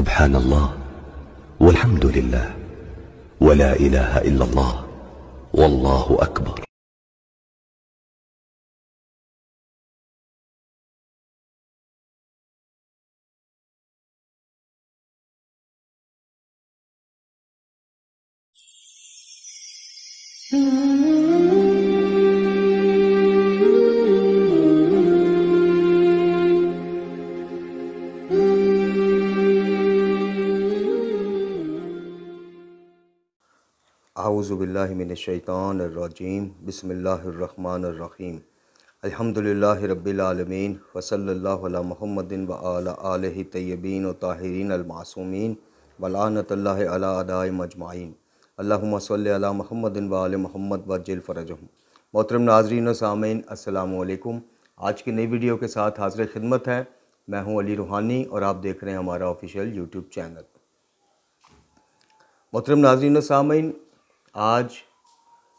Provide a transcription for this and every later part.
سبحان الله والحمد لله ولا إله إلا الله والله أكبر आउज़बिल्लिमिनशैतानरजीम बसमीम अलहमदिल्ला रबालमीन वसल्ला महमदिन व तय्यबीन व ताहरीन अलमासूमीन वलानतल्ला मजमाइन अल्लाम सल महमदिन वाल महमद वजिल फ़रजहम मोहतरम नाजरीन व सामीन असलकुम आज की नई वीडियो के साथ हाजिर खिदमत है मैं हूँ अली रूहानी और आप देख रहे हैं हमारा ऑफिशियल यूट्यूब चैनल मोहतरम नाजरीन सामीन आज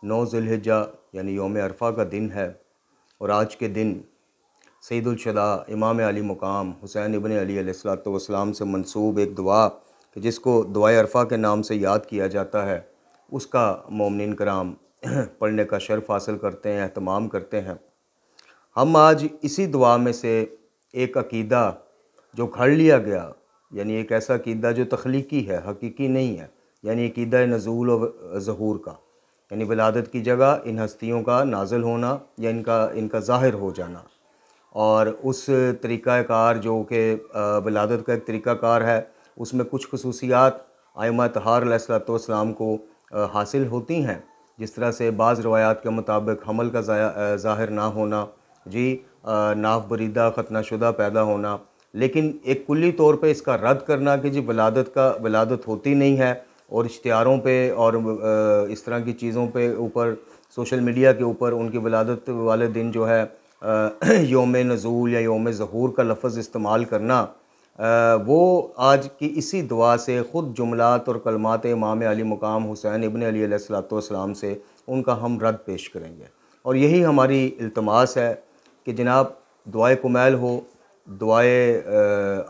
नौ जुल्हजा यानी योम अरफा का दिन है और आज के दिन सईदुलशदा इमाम अली मुकाम हुसैन इबन अली से मंसूब एक दुआ कि जिसको दुआ अरफा के नाम से याद किया जाता है उसका ममिन कराम पढ़ने का शर्फ हासिल करते हैं अहतमाम करते हैं हम आज इसी दुआ में से एक अकीदा जो घड़ लिया गया यानी एक ऐसा अकीदा जो तख्लीकी है हकीकी नहीं है यानी अकीदा नज़ूल और ज़हूर का यानी वलादत की जगह इन हस्तियों का नाजल होना या इनका इनका ज़ाहिर हो जाना और उस तरीक़ाकार जो कि वलादत का एक तरीक़ाकार है उसमें कुछ खसूसियात आयमा तहारलाम को हासिल होती हैं जिस तरह से बाज़ रवायात के मुताबिक हमल का ज़ाहिर ना होना जी नाफ बरीदा शुदा पैदा होना लेकिन एक कुल्ली तौर पे इसका रद्द करना कि जी वलादत का वलादत होती नहीं है और इश्तारों पे और इस तरह की चीज़ों पे ऊपर सोशल मीडिया के ऊपर उनकी वलादत वाले दिन जो है योम नज़ूल या योम ज़हूर का लफ्ज़ इस्तेमाल करना वो आज की इसी दुआ से ख़ुद जुमलात और कलमात इमाम अली मुकाम हुसैन इबन अलीसलाम से उनका हम रद्द पेश करेंगे और यही हमारी इल्तमास है कि जनाब दुआ कुमैल हो दुआ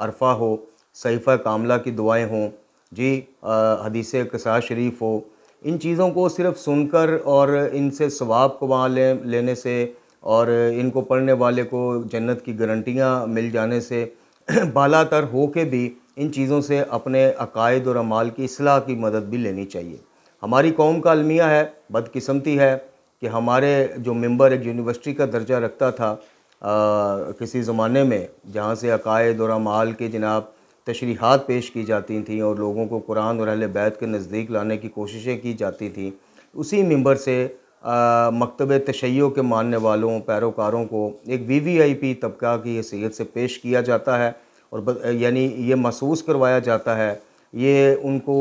अरफा हो सहीफ़ा कामला की दुआएँ हों जी हदीस कसा शरीफ हो इन चीज़ों को सिर्फ सुनकर और इनसे स्वाब को वहाँ ले, लेने से और इनको पढ़ने वाले को जन्नत की गारंटियाँ मिल जाने से बाला तर हो के भी इन चीज़ों से अपने अकायद और अमाल की असलाह की मदद भी लेनी चाहिए हमारी कौम का अलमिया है बदकिस्मती है कि हमारे जो मेंबर एक यूनिवर्सिटी का दर्जा रखता था आ, किसी ज़माने में जहाँ से अकायद और अमाल के जनाब तशरीहत पेश की जाती थी और लोगों को कुरान और अहल बैत के नज़दीक लाने की कोशिशें की जाती थी उसी मंबर से मकतब तशैयों के मानने वालों पैरोकारों को एक वी वी आई पी तबका की हैसीत से पेश किया जाता है और यानी ये महसूस करवाया जाता है ये उनको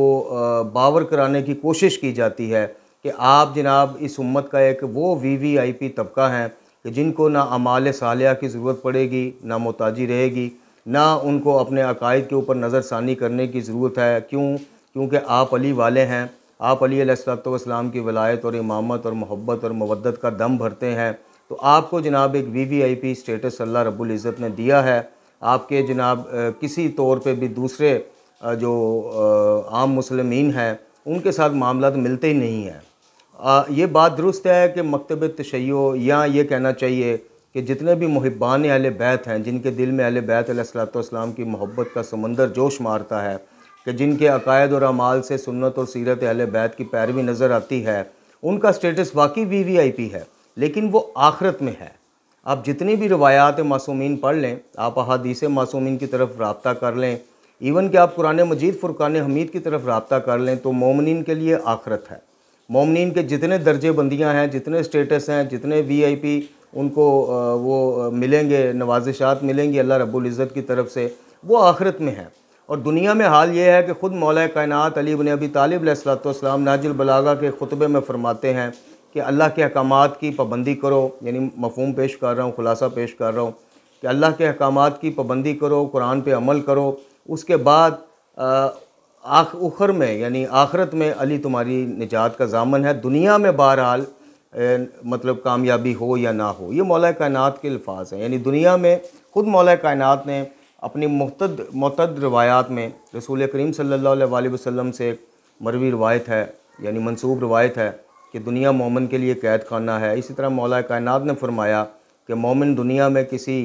बावर कराने की कोशिश की जाती है कि आप जनाब इस उम्मत का एक वो वी वी आई पी तबका हैं कि जिनको ना अमाल सालिया की ज़रूरत पड़ेगी ना मोताजी रहेगी ना उनको अपने अकायद के ऊपर नज़रसानी करने की ज़रूरत है क्यों क्योंकि आप अली वाले हैं आप अली सलाम की वलायत और इमामत और मोहब्बत और मवदत का दम भरते हैं तो आपको जनाब एक V V I P status अल्लाह रबुल्ज़त ने दिया है आपके जनाब किसी तौर पर भी दूसरे जो आम मुसलमान हैं उनके साथ मामला तो मिलते ही नहीं हैं ये बात दुरुस्त है कि मकतब तशैय या ये कहना चाहिए कि जितने भी मुहिबान अल बैत हैं जिनके दिल में अल बैत सलाम की मोहब्बत का समंदर जोश मारता है कि जिनके अकायद और अमाल से सुन्नत और सीरत अल बैत की पैरवी नज़र आती है उनका स्टेटस वाकई वी वी आई पी है लेकिन वो आखरत में है आप जितनी भी रवायात मासूमिन पढ़ लें आप अहादीस मासूमिन की तरफ रबता कर लें इवन कि आप कुरान मजीद फ़ुरक़ान हमीद की तरफ रबता कर लें तो मोमिन के लिए आखरत है मोमिन के जितने दर्जे बंदियाँ हैं जितने स्टेटस हैं जितने वी आई पी उनको वो मिलेंगे नवाजिशात मिलेंगी अल्लाह रबुल्ज़त की तरफ से वो आखिरत में है और दुनिया में हाल ये है कि ख़ुद मौल कायनत अली बन अबी तालिब नाजुल बलागा के खुतबे में फ़रमाते हैं कि अल्लाह के अहकाम की पाबंदी करो यानी मफहम पेश कर रहा हूँ ख़ुलासा पेश कर रहा हूँ कि अल्लाह के अहकाम की पाबंदी करो कुरान पर अमल करो उसके बाद आख उखर में यानी आखरत में अली तुम्हारी निजात का जामन है दुनिया में बहरहाल मतलब कामयाबी हो या ना हो ये मौला कायनत के अल्फाज हैं यानी दुनिया में ख़ुद मौला कायनत ने अपनी मुतद मतद रवायात में रसूल करीम सल्ला वसम से एक मरवी रवायत है यानी मनसूब रवायत है कि दुनिया मोमिन के लिए कैद खाना है इसी तरह मौला कायनत ने फरमाया कि मोमिन दुनिया में किसी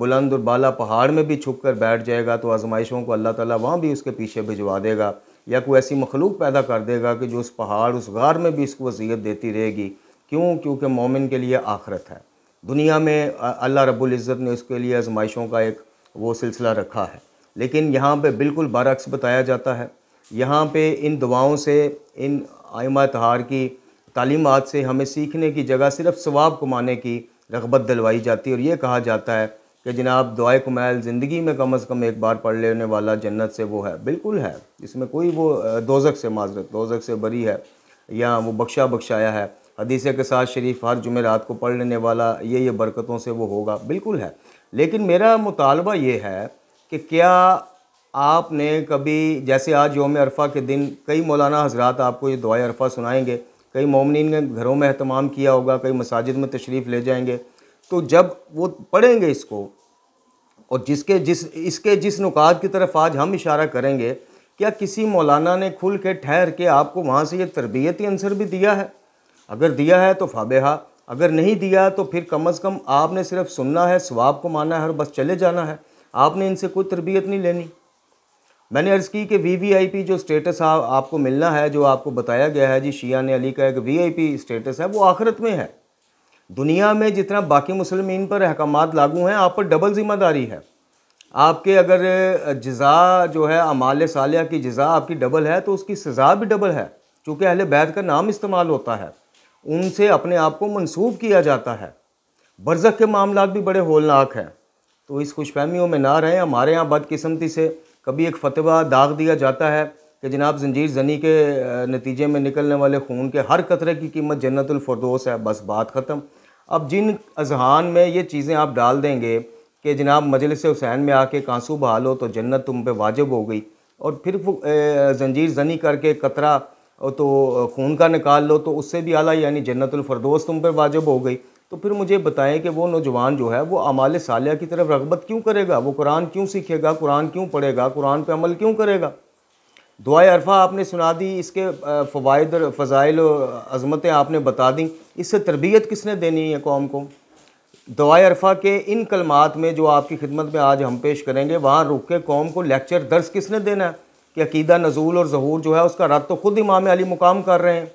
बुलंद और बाला पहाड़ में भी छुप कर बैठ जाएगा तो आजमाइशों को अल्लाह ताली वहाँ भी उसके पीछे भिजवा देगा या कोई ऐसी मखलूक पैदा कर देगा कि जो उस पहाड़ उस गार में भी इसको वसीयत देती रहेगी क्यों क्योंकि मोमिन के लिए आखरत है दुनिया में अल्लाह रब्बुल इज़्ज़त ने उसके लिए आजमाइशों का एक वो सिलसिला रखा है लेकिन यहाँ पर बिल्कुल बरक्स बताया जाता है यहाँ पर इन दुआओं से इन आयमा तहार की तालीमत से हमें सीखने की जगह सिर्फ सवाब कमाने की रगबत दिलवाई जाती है और ये कहा जाता है कि जनाब दुआ कुमैल ज़िंदगी में कम अज़ कम एक बार पढ़ लेने वाला जन्नत से वो है बिल्कुल है इसमें कोई वो दोजक से माजरत दोजक से बरी है या वो बख्शा बख्शाया है हदीसे के साथ शरीफ हर जुमे रात को पढ़ लेने वाला ये ये बरकतों से वो होगा बिल्कुल है लेकिन मेरा मुतालबा ये है कि क्या आपने कभी जैसे आज योम अरफा के दिन कई मौलाना हजरात आपको ये दुआ अरफा सुनाएंगे कई मोमिन ने घरों में अहतमाम किया होगा कई मसाजिद में तशरीफ़ ले जाएंगे तो जब वो पढ़ेंगे इसको और जिसके जिस इसके जिस नुकात की तरफ आज हम इशारा करेंगे क्या किसी मौलाना ने खुल के ठहर के आपको वहाँ से ये तरबियती आंसर भी दिया है अगर दिया है तो फाबेहा अगर नहीं दिया तो फिर कम अज़ कम आपने सिर्फ सुनना है स्वाब को माना है और बस चले जाना है आपने इनसे कोई तरबियत नहीं लेनी मैंने अर्ज़ की कि वी वी आई पी जो स्टेटस आ, आपको मिलना है जो आपको बताया गया है जी शिया ने अली का एक वी आई पी स्टेटस है वो आखिरत में है दुनिया में जितना बाकी मुसलमान पर अहकाम लागू हैं आप पर डबल ज़िम्मेदारी है आपके अगर जजा जो है अमाल सालिया की जजा आपकी डबल है तो उसकी सज़ा भी डबल है चूँकि अहल बैत का नाम इस्तेमाल होता है उनसे अपने आप को मनसूब किया जाता है बरसक के मामला भी बड़े होलनाक हैं तो इस खुशफहमियों में ना रहें हमारे यहाँ बदकस्मती से कभी एक फतवा दाग दिया जाता है कि जनाब जंजीर जनी के नतीजे में निकलने वाले खून के हर कतरे की कीमत जन्नतफरदोस है बस बात ख़त्म अब जिन अजहान में ये चीज़ें आप डाल देंगे कि जनाब मजलिस हुसैन में आके कांसू बहा लो तो जन्नत तुम पे वाजिब हो गई और फिर जंजीर जनी करके कतरा तो खून का निकाल लो तो उससे भी आला यानी जन्नतफरदोस तुम पे वाजिब हो गई तो फिर मुझे बताएं कि वो नौजवान जो है वो अमाल सालिया की तरफ रगबत क्यों करेगा वो कुरान क्यों सीखेगा कुरान क्यों पढ़ेगा कुरान पर अमल क्यों करेगा दुआ अरफा आपने सुना दी इसके फ़वाद और फ़ज़ाइल और अज़मतें आपने बता दी इससे तरबियत किसने देनी है कौम को दुआ अरफा के इन कलमात में जो आपकी खिदमत में आज हम पेश करेंगे वहाँ रुक के कौम को लेक्चर दर्ज किसने देना है कि अकीदा नजूल और जहूर जो है उसका रद्द तो ख़ुद इमाम अली मुकाम कर रहे हैं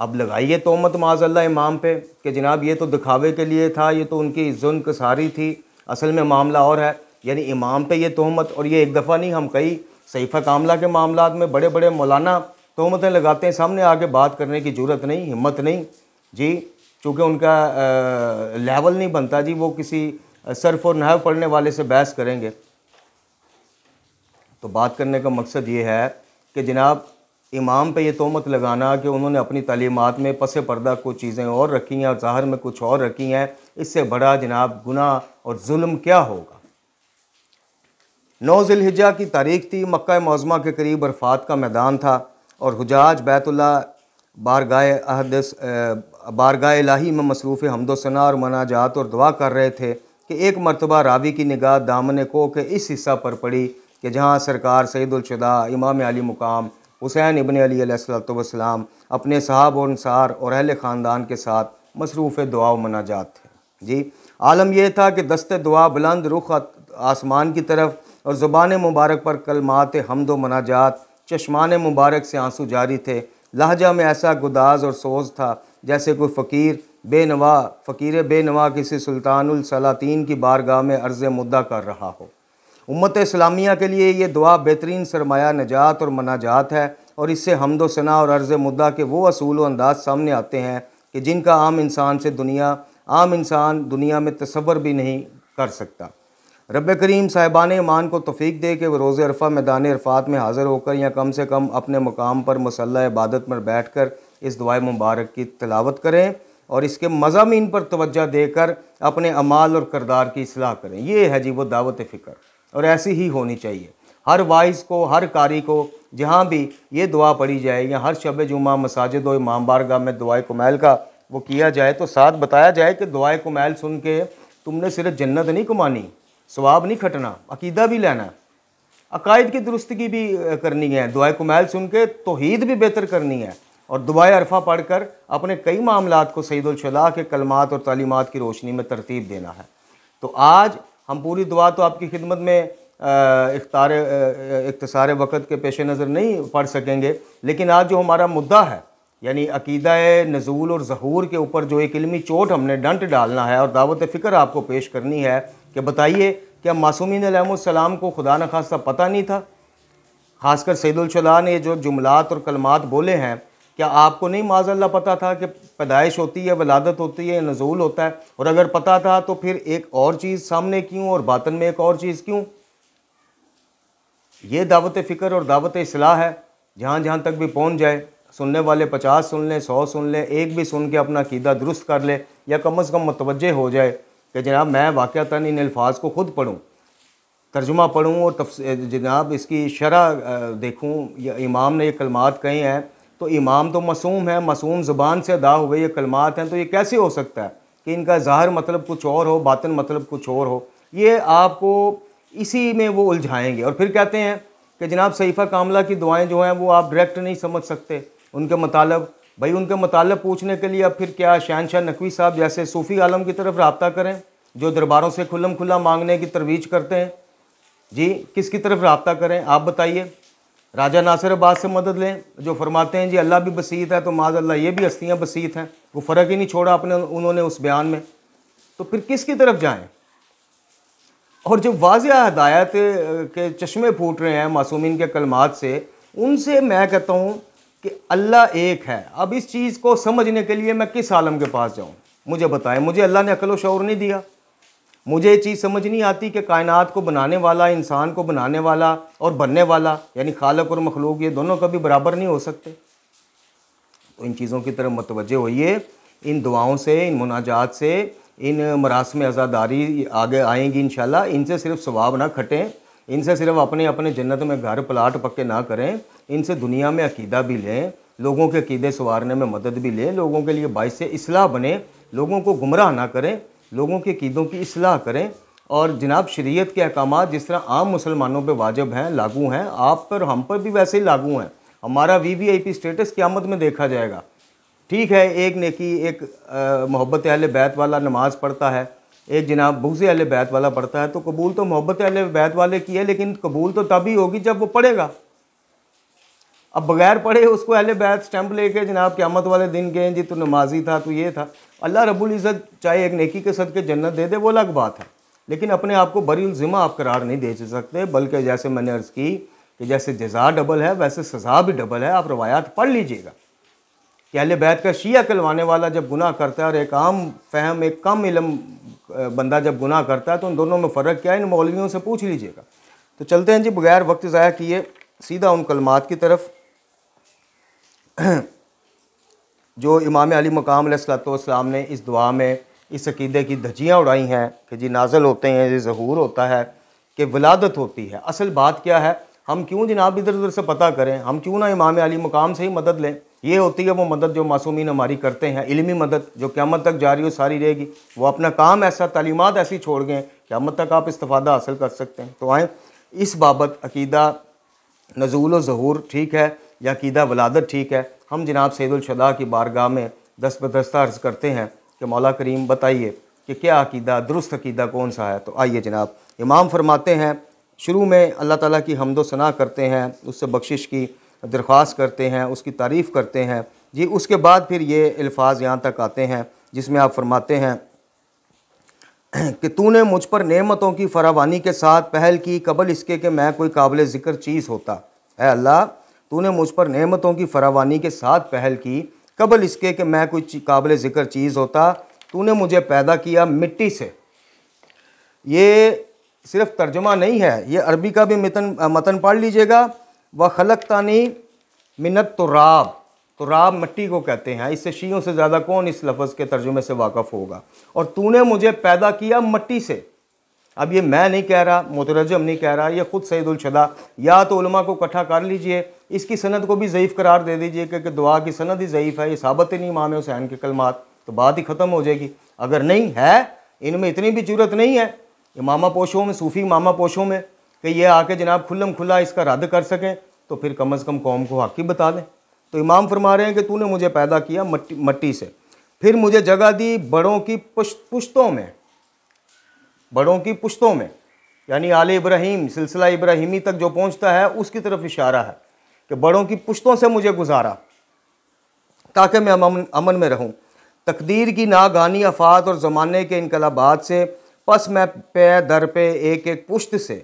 अब लगाइए तोहमत माजल्ला इमाम पे कि जनाब ये तो दिखावे के लिए था ये तो उनकी जुन कसारी थी असल में मामला और है यानी इमाम पे ये तोहमत और ये एक दफ़ा नहीं हम कई सईफत कामला के मामला में बड़े बड़े मौलाना तोहमतें लगाते हैं सामने आके बात करने की ज़रूरत नहीं हिम्मत नहीं जी चूँकि उनका लेवल नहीं बनता जी वो किसी सर्फ और नहव पढ़ने वाले से बहस करेंगे तो बात करने का मकसद ये है कि जनाब इमाम पे ये तोहमत लगाना कि उन्होंने अपनी तलीमत में पसे पर्दा कुछ चीज़ें और रखी हैं और ज़ाहर में कुछ और रखी हैं इससे बड़ा जनाब गुनाह और जुल्म क्या होगा नौ ज़िलहिजा की तारीख थी मक्का मौजमा के करीब अरफात का मैदान था और हजाज बैतुल्ला बारगाह अहदस बारगाह इलाही में मसरूफ़ हमदोसना और मनाजात और दुआ कर रहे थे कि एक मरतबा रावी की निगाह दामन को के इस हिस्सा पर पड़ी कि जहाँ सरकार सईदुलशदा इमाम अली मुकाम हुसैन इबन अलीसलाम अपने साहब और अनसार और अहल ख़ानदान के साथ मसरूफ़ दुआ मनाजात थे जी आलम यह था कि दस्त दुआ बुलंद रुख आसमान की तरफ और ज़ुबान मुबारक पर कल मात हमद मनाजात चश्मान मुबारक से आंसू जारी थे लहजा में ऐसा गुदाज और सोज था जैसे कोई फ़कीर बेनवा फ़कीर बेनवा किसी सुल्तानसलातीन की बारगाह में अर्ज़ मुद्दा कर रहा हो उम्मत इस्लामिया के लिए ये दुआ बेहतरीन सरमाया नजात और मनाजात है और इससे हमदोसना सना और अर्ज़ मुद्दा के वो असूल व अंदाज सामने आते हैं कि जिनका आम इंसान से दुनिया आम इंसान दुनिया में तस्वर भी नहीं कर सकता रब करीम साहिबान ईमान को तफीक दे के वो रोज़ अरफा मैदान अरफात में हाज़िर होकर या कम से कम अपने मकाम पर मसल इबादत पर बैठ कर इस दुआ मुबारक की तलावत करें और इसके मजामीन पर तोज्जा देकर अपने अमाल और करदार की असलाह करें ये है जी वो दावत फ़िक्र और ऐसी ही होनी चाहिए हर वाइस को हर कारी को जहाँ भी ये दुआ पढ़ी जाए या हर शब जुमा मसाजिद और इमाम में दुआ कुमैल का वो किया जाए तो साथ बताया जाए कि दुआ कुमैल सुन के तुमने सिर्फ जन्नत नहीं कमानी स्वाब नहीं खटना अकीदा भी लेना अकायद की दुरुस्तगी भी करनी है दुआ कुमैल सुन के तोहद भी बेहतर करनी है और दुआ अरफा पढ़ कर अपने कई मामला को सईदुलशला के कलमात और तलीमत की रोशनी में तरतीब देना है तो आज हम पूरी दुआ तो आपकी खिदमत में इख्तार इकतसार वक़्त के पेश नज़र नहीं पढ़ सकेंगे लेकिन आज जो हमारा मुद्दा है यानी अकीदा नज़ूल और जहूर के ऊपर जो एक इलमी चोट हमने डंट डालना है और दावत फ़िक्र आपको पेश करनी है कि बताइए क्या मासूमिन सलाम को खुदा न खास्ता पता नहीं था खासकर सैदुलशला ने जो जुमलात और कलमात बोले हैं क्या आपको नहीं माजल्ला पता था कि पैदाइश होती है वलादत होती है नजूल होता है और अगर पता था तो फिर एक और चीज़ सामने क्यों और बातन में एक और चीज़ क्यों ये दावत फ़िक्र और दावत असलाह है जहाँ जहाँ तक भी पहुँच जाए सुनने वाले पचास सुन लें सौ सुन लें एक भी सुन के अपना कीदा दुरुस्त कर ले या कम अज़ कम मतवजह हो जाए कि जनाब मैं वाक़ता इन अल्फाज को ख़ुद पढ़ूँ तर्जुमा पढ़ूँ और तफ जनाब इसकी शरह देखूँ या इमाम ने ये कलमात कहे हैं तो इमाम तो मासूम है मासूम ज़ुबान से अदा हुए ये कलमात हैं तो ये कैसे हो सकता है कि इनका ज़ाहर मतलब कुछ और हो बातन मतलब कुछ और हो ये आपको इसी में वो उलझाएंगे और फिर कहते हैं कि जनाब सईफ़ा कामला की दुआएं जो हैं वो आप डायरेक्ट नहीं समझ सकते उनके मतलब भाई उनके मतलब पूछने के लिए अब फिर क्या शहनशाह नकवी साहब जैसे सूफ़ी आलम की तरफ रबता करें जो दरबारों से खुलम खुला मांगने की तरवीज करते हैं जी किसकी तरफ रबता करें आप बताइए राजा नासिर अब्बास से मदद लें जो फरमाते हैं जी अल्लाह भी बसीत है तो माज अल्लाह ये भी हस्तियाँ बसीत हैं वो फ़र्क ही नहीं छोड़ा अपने उन्होंने उस बयान में तो फिर किसकी तरफ जाएँ और जब वाज हदायत के चश्मे फूट रहे हैं मासूमिन के कलमात से उनसे मैं कहता हूँ कि अल्लाह एक है अब इस चीज़ को समझने के लिए मैं किस आलम के पास जाऊँ मुझे बताएं मुझे अल्लाह ने अकल शौर नहीं दिया मुझे ये चीज़ समझ नहीं आती कि कायनात को बनाने वाला इंसान को बनाने वाला और बनने वाला यानी खालक और मखलूक ये दोनों कभी बराबर नहीं हो सकते तो इन चीज़ों की तरफ मतवज होइए इन दुआओं से इन मुनाजात से इन मरासम आज़ादारी आगे आएंगी इन इनसे सिर्फ स्वाब ना खटें इनसे सिर्फ अपने अपने जन्नत में घर प्लाट पक्के ना करें इनसे दुनिया में अकीदा भी लें लोगों के अकीदे संवारने में मदद भी लें लोगों के लिए बायस असलाह बने लोगों को गुमराह ना करें लोगों के अकीदों की असलाह करें और जनाब शरीयत के अहकाम जिस तरह आम मुसलमानों पर वाजब हैं लागू हैं आप पर हम पर भी वैसे ही लागू हैं हमारा V V I P status क्यामत में देखा जाएगा ठीक है एक नेकी एक मोहब्बत अहल बैत वाला नमाज़ पढ़ता है एक जनाब बुगज़ अहल बैत वाला पढ़ता है तो कबूल तो मोहब्बत अहल बैत वाले की है लेकिन कबूल तो तभी होगी जब वो पढ़ेगा अब बगैर पढ़े उसको अहले बैत स्टैंप लेके जनाब क्यामत वाले दिन गए जी तो नमाजी था तो ये था अल्लाह रबुल इज़्ज़त चाहे एक नेकी के सद के जन्नत दे दे वो अलग बात है लेकिन अपने आप को बरी ज़िम्मा आप करार नहीं दे सकते बल्कि जैसे मैंने अर्ज़ की कि जैसे जजा डबल है वैसे सज़ा भी डबल है आप रवायात पढ़ लीजिएगा कि अहल बैत का शिया कहलवाने वाला जब गुनाह करता है और एक आम फहम एक कम इलम बंदा जब गुनाह करता है तो उन दोनों में फ़र्क क्या है इन मौलवियों से पूछ लीजिएगा तो चलते हैं जी बगैर वक्त ज़ाया किए सीधा उन कलमात की तरफ़ जो इमाम अली मकाम सलाम ने इस दुआ में इस अकीदे की धजियाँ उड़ाई हैं कि जी नाजल होते हैं ये जहूर होता है कि विलादत होती है असल बात क्या है हम क्यों जनाब इधर उधर से पता करें हम क्यों ना इमाम अली मकाम से ही मदद लें ये होती है वो मदद जो मासूमिन हमारी करते हैं इलमी मदद जो क्यामत तक जारी हो सारी रहेगी वो अपना काम ऐसा तलीमत ऐसी छोड़ गए क्यामत तक आप इस्तः हासिल कर सकते हैं तो आएँ इस बाबत अकीदा नजूल व जहूर ठीक है या कीदा वलादत ठीक है हम जनाब सैदुलशदा की बारगाह में दस बदस्ता अर्ज़ करते हैं कि मौला करीम बताइए कि क्या अकीदा दुरुस्त अकीदा कौन सा है तो आइए जनाब इमाम फरमाते हैं शुरू में अल्लाह ताला की हमदो सना करते हैं उससे बख्शिश की दरख्वास्त करते हैं उसकी तारीफ़ करते हैं जी उसके बाद फिर ये अल्फाज यहाँ तक आते हैं जिसमें आप फरमाते हैं कि तूने मुझ पर नेमतों की फरावानी के साथ पहल की कबल इसके कि मैं कोई काबिल ज़िक्र चीज़ होता है अल्लाह तूने मुझ पर नेमतों की फरावानी के साथ पहल की कबल इसके कि मैं कोई काबिल ज़िक्र चीज़ होता तूने मुझे पैदा किया मिट्टी से ये सिर्फ तर्जमा नहीं है ये अरबी का भी मितन मतन पढ़ लीजिएगा व खलक तानी मिनत तो राब मिट्टी को कहते हैं इससे शीयों से ज़्यादा कौन इस लफ्ज़ के तर्जुमे से वाकफ़ होगा और तूने मुझे पैदा किया मट्टी से अब ये मैं नहीं कह रहा मुतरजम नहीं कह रहा ये ख़ुद सईदुलशदा या तो उलमा को इकट्ठा कर लीजिए इसकी सनद को भी ज़यीफ़ करार दे दीजिए क्योंकि दुआ की सनद ही ज़यीफ़ है ये साबित ही नहीं इमाम हुसैन के कलमात तो बात ही ख़त्म हो जाएगी अगर नहीं है इनमें इतनी भी जरूरत नहीं है इमामा पोशों में सूफ़ी इमामा पोशों में कि ये आके जनाब खुल्लम खुला इसका रद्द कर सकें तो फिर कम अज़ कम कौम को हाकि ही बता दें तो इमाम फरमा रहे हैं कि तूने मुझे पैदा किया मट्टी मट्टी से फिर मुझे जगह दी बड़ों की पुश्तों में बड़ों की पुश्तों में यानी आले इब्राहिम सिलसिला इब्राहिमी तक जो पहुंचता है उसकी तरफ इशारा है कि बड़ों की पुश्तों से मुझे गुजारा ताकि मैं अमन अमन में रहूँ तकदीर की नागानी अफात और ज़माने के इनकलाबाद से पस मैं पे दर पे एक एक पुश्त से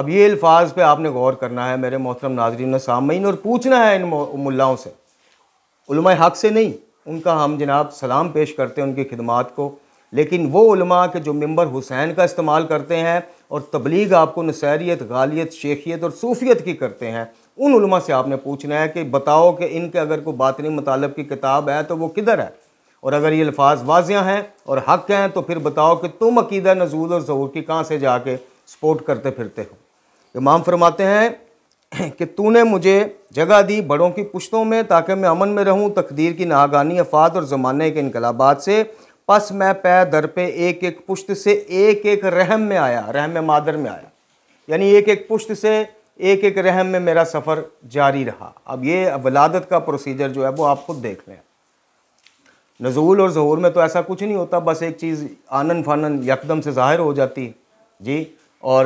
अब ये अल्फाज पे आपने गौर करना है मेरे मोहतरम नाजरीन सामीन और पूछना है इन मुलाओं से हक़ से नहीं उनका हम जनाब सलाम पेश करते हैं उनकी खिदमत को लेकिन वो उलमा के जो मंबर हुसैन का इस्तेमाल करते हैं और तबलीग आपको नसैरियत गालियत शेखियत और सूफियत की करते हैं उन उलमा से आपने पूछना है कि बताओ कि इनके अगर कोई बातनी मतलब की किताब है तो वो किधर है और अगर ये अल्फाज वाजियाँ हैं और हक हैं तो फिर बताओ कि तुम अकीदा नजूल और जहूर की कहाँ से जाके सपोर्ट करते फिरते हो इमाम फरमाते हैं कि तूने मुझे जगह दी बड़ों की पुश्तों में ताकि मैं अमन में रहूं तकदीर की नागानी अफात और ज़माने के इनकलाबाद से पस मैं पै दर पे एक एक पुश्त से एक एक रहम में आया रहम मादर में आया यानी एक एक पुश्त से एक एक रहम में मेरा सफ़र जारी रहा अब ये वलादत का प्रोसीजर जो है वो आप खुद देख लें नजूल और जहूर में तो ऐसा कुछ नहीं होता बस एक चीज़ आनन फानन यकदम से ज़ाहिर हो जाती जी और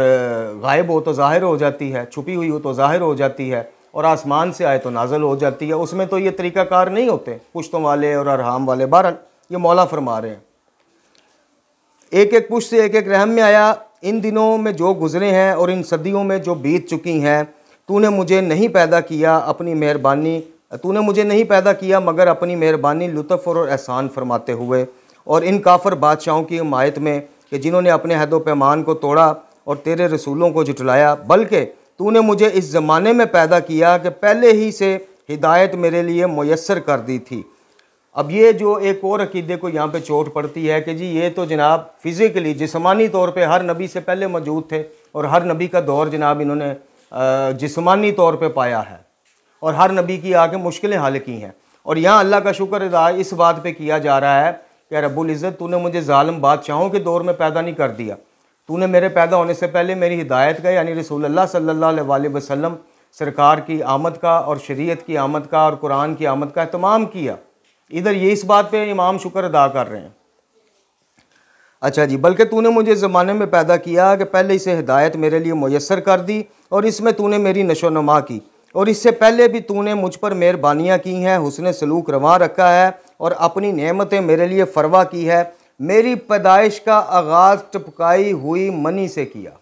गायब हो तो ज़ाहिर हो जाती है छुपी हुई हो तो ज़ाहिर हो जाती है और आसमान से आए तो नाजल हो जाती है उसमें तो ये तरीक़ाकार नहीं होते पुश्तों वाले और अरहाम वाले बहरल ये मौला फरमा रहे हैं एक एक पुश से एक एक रहम में आया इन दिनों में जो गुज़रे हैं और इन सदियों में जो बीत चुकी हैं तूने मुझे नहीं पैदा किया अपनी मेहरबानी तूने मुझे नहीं पैदा किया मगर अपनी मेहरबानी लुत्फ़ और एहसान फरमाते हुए और इन काफ़र बादशाहों की हमायत में कि जिन्होंने अपने हद पैमान को तोड़ा और तेरे रसूलों को जुटलाया बल्कि तूने मुझे इस ज़माने में पैदा किया कि पहले ही से हिदायत मेरे लिए मैसर कर दी थी अब ये जो एक और अकीदे को यहाँ पे चोट पड़ती है कि जी ये तो जनाब फ़िज़िकली जिसमानी तौर पे हर नबी से पहले मौजूद थे और हर नबी का दौर जनाब इन्होंने जिसमानी तौर पे पाया है और हर नबी की आके मुश्किलें हल की हैं और यहाँ अल्लाह का शुक्र अदा इस बात पे किया जा रहा है कि रबुल्ज़त तूने मुझे ालम बादशाहों के दौर में पैदा नहीं कर दिया तूने मेरे पैदा होने से पहले मेरी हिदायत का यानी रसूल अल्लाह सल्ला वसलम सरकार की आमद का और शरीत की आमद का और कुरान की आमद का अहतमाम किया इधर ये इस बात पे इमाम शुक्र अदा कर रहे हैं अच्छा जी बल्कि तूने मुझे ज़माने में पैदा किया कि पहले इसे हिदायत मेरे लिए मैसर कर दी और इसमें तूने मेरी नशो नमा की और इससे पहले भी तूने मुझ पर मेहरबानियाँ की हैं हुसन सलूक रवा रखा है और अपनी नियमतें मेरे लिए फरवा की है मेरी पैदाइश का आगाज़ टपकाई हुई मनी से किया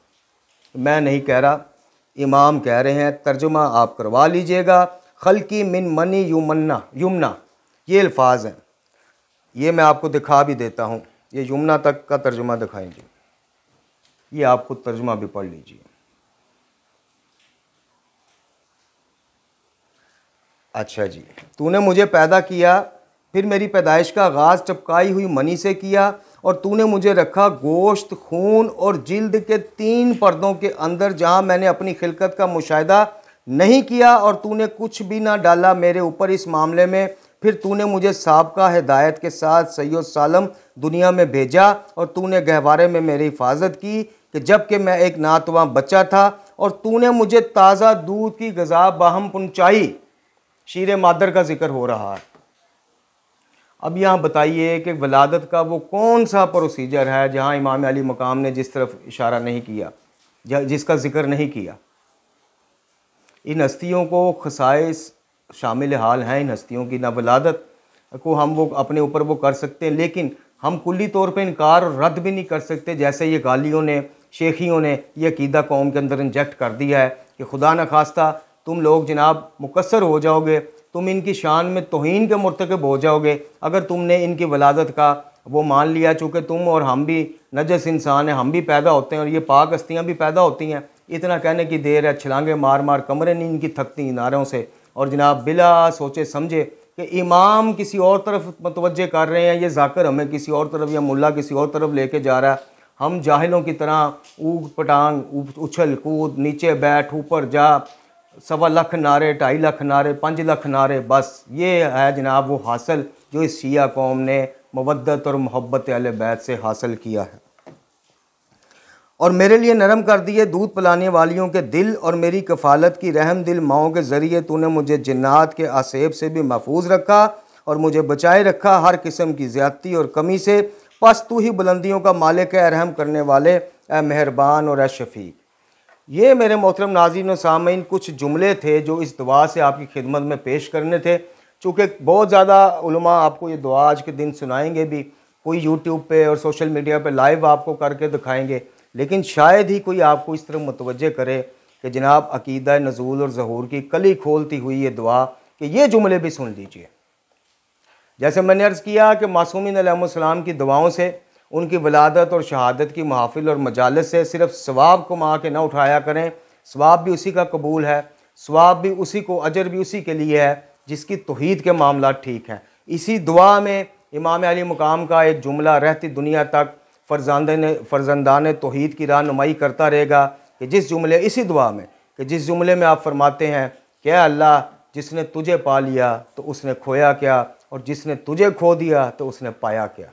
मैं नहीं कह रहा इमाम कह रहे हैं तर्जुमा आप करवा लीजिएगा की मिन मनी यूमन्ना यमुना ये अल्फाज हैं ये मैं आपको दिखा भी देता हूँ ये यमुना तक का तर्जुमा दिखाएंगे ये आप खुद तर्जुमा भी पढ़ लीजिए अच्छा जी तूने मुझे पैदा किया फिर मेरी पैदाइश का आगाज़ चपकाई हुई मनी से किया और तूने मुझे रखा गोश्त खून और जिल्द के तीन पर्दों के अंदर जहाँ मैंने अपनी खिलकत का मुशाह नहीं किया और तूने कुछ भी ना डाला मेरे ऊपर इस मामले में फिर तूने मुझे सबका हिदायत के साथ सैयद सालम दुनिया में भेजा और तूने गहवारे में मेरी हिफाजत की कि जबकि मैं एक नातवा बच्चा था और तूने मुझे ताज़ा दूध की गज़ा बाहम पहुँचाई शीर मादर का जिक्र हो रहा है अब यहाँ बताइए कि वलादत का वो कौन सा प्रोसीजर है जहाँ इमाम अली मकाम ने जिस तरफ इशारा नहीं किया जिसका जिक्र नहीं किया इन हस्तियों को खसाइस शामिल हाल हैं इन हस्तियों की ना वलादत को हम वो अपने ऊपर वो कर सकते हैं लेकिन हम कुल्ली तौर पे इनकार और रद्द भी नहीं कर सकते जैसे ये गालियों ने शेखियों ने यह अकीदा कौम के अंदर इंजेक्ट कर दिया है कि खुदा न खास्ता तुम लोग जनाब मुकसर हो जाओगे तुम इनकी शान में तोहन के मरतकब हो जाओगे अगर तुमने इनकी वलादत का वो मान लिया चूँकि तुम और हम भी नजस इंसान हैं हम भी पैदा होते हैं और ये पाक हस्तियाँ भी पैदा होती हैं इतना कहने की देर है छलांगे मार मार कमरे नहीं इनकी थकती इनारों से और जनाब बिला सोचे समझे कि इमाम किसी और तरफ मतवजे कर रहे हैं ये जाकर हमें किसी और तरफ या मुल्ला किसी और तरफ लेके जा रहा है हम जाहिलों की तरह ऊग पटांग उछल कूद नीचे बैठ ऊपर जा सवा लख नारे ढाई लख नारे पाँच लख नारे बस ये है जनाब वो हासिल जो इस शिया कौम ने मवदत और मोहब्बत अल बैत से हासिल किया है और मेरे लिए नरम कर दिए दूध पिलाने वालियों के दिल और मेरी कफालत की रहम दिल माओ के ज़रिए तूने मुझे जन्नात के आसेब से भी महफूज रखा और मुझे बचाए रखा हर किस्म की ज़्यादती और कमी से बस तू ही बुलंदियों का मालिक है रहम करने वाले ए मेहरबान और ए शफीक ये मेरे मोहतरम नाजिन और सामीन कुछ जुमले थे जो इस दुआ से आपकी खिदमत में पेश करने थे चूँकि बहुत ज़्यादा आपको ये दुआ आज के दिन सुनाएंगे भी कोई यूट्यूब पे और सोशल मीडिया पे लाइव आपको करके दिखाएंगे लेकिन शायद ही कोई आपको इस तरह मतवजह करे कि जनाब अकीदा नजूल और जहूर की कली खोलती हुई ये दुआ कि ये जुमले भी सुन लीजिए जैसे मैंने अर्ज़ किया कि मासूमिन सलाम की दुआओं से उनकी वलादत और शहादत की महाफिल और मजालस से सिर्फ स्वाब को माँ के ना उठाया करें स्वाब भी उसी का कबूल है स्वाब भी उसी को अजर भी उसी के लिए है जिसकी तोहद के मामला ठीक हैं इसी दुआ में इमाम अली मुकाम का एक जुमला रहती दुनिया तक फरजानदे फरजंदान तोहद की रहनुमाई करता रहेगा कि जिस जुमले इसी दुआ में कि जिस जुमले में आप फरमाते हैं क्या अल्लाह जिसने तुझे पा लिया तो उसने खोया क्या और जिसने तुझे खो दिया तो उसने पाया क्या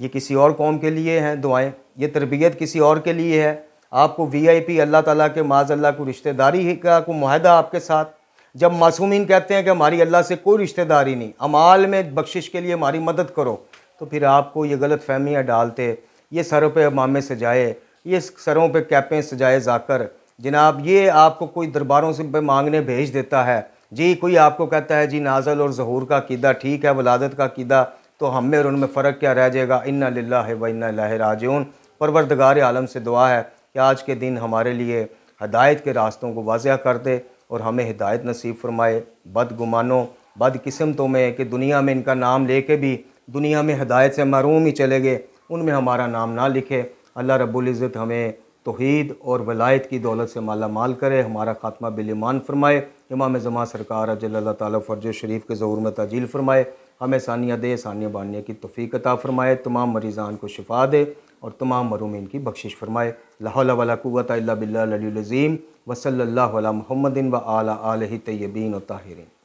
ये किसी और कौम के लिए हैं दुआएं ये तरबियत किसी और के लिए है आपको वी आई पी अल्लाह ताली के माज अल्लाह को रिश्तेदारी का को माहदा आपके साथ जब मासूमिन कहते हैं कि हमारी अल्लाह से कोई रिश्तेदारी नहीं अमाल में बख्शिश के लिए हमारी मदद करो तो फिर आपको ये गलत फहमियाँ डालते ये सरों पे मामे सजाए ये सरों पे कैपें सजाए जाकर जनाब ये आपको कोई दरबारों से पे मांगने भेज देता है जी कोई आपको कहता है जी नाजल और जहूर का कीदा ठीक है वलादत का कीदा तो हम में और उनमें फ़र्क क्या रह जाएगा इन्ना लिल्ला व इन्ना राजून परवरदगार आलम से दुआ है कि आज के दिन हमारे लिए हदायत के रास्तों को वाजिया कर दे और हमें हिदायत नसीब फरमाए बदगुमानों बदकिस्मतों में कि दुनिया में इनका नाम ले भी दुनिया में हदायत से मरूम ही चले गए उनमें हमारा नाम ना लिखे अल्लाह रबुल्ज़त हमें तोहद और वलायत की दौलत से माला माल करे हमारा ख़ात्मा बिलमान फ़रमाए इमाम ज़मा सरकार अजल ताली फ़र्ज शरीफ के ज़रूर में तजील फ़रमाए हमें सानिया दे सानिया बानिया की तफ़ीकता अता फ़रमाए तमाम मरीज़ान को शिफा दे और तमाम मरूमिन की बख्शिश फ़रमाए लाहौलवलाक़वत बिल्लाजीम वसल महमदिन व आला आल तयबीन और ताहरीन